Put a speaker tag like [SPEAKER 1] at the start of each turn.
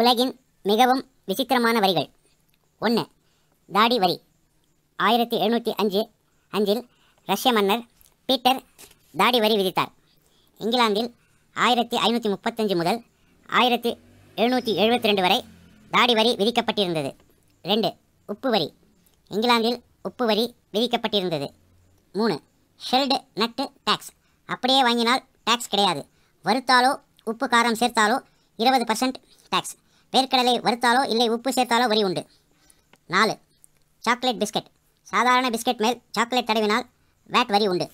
[SPEAKER 1] உலகின் மிகவும் விசித்திரமான வரிகள் ஒன்று தாடி வரி ஆயிரத்தி எழுநூற்றி அஞ்சு அஞ்சில் ரஷ்ய மன்னர் பீட்டர் தாடி வரி விதித்தார் இங்கிலாந்தில் ஆயிரத்தி ஐநூற்றி முப்பத்தஞ்சு முதல் ஆயிரத்தி எழுநூற்றி எழுபத்தி ரெண்டு வரை தாடி வரி விதிக்கப்பட்டிருந்தது ரெண்டு உப்பு வரி இங்கிலாந்தில் உப்பு வரி விதிக்கப்பட்டிருந்தது மூணு ஷெல்டு நட்டு டேக்ஸ் அப்படியே வாங்கினால் டேக்ஸ் கிடையாது வறுத்தாலோ உப்பு காரம் சேர்த்தாலோ இருபது பர்சன்ட் டேக்ஸ் வேர்க்கடலை வறுத்தாலோ இல்லை உப்பு சேர்த்தாலோ வரி உண்டு நாலு சாக்லேட் பிஸ்கட் சாதாரண பிஸ்கட் மேல் சாக்லேட் தடவினால் வேட் வரி உண்டு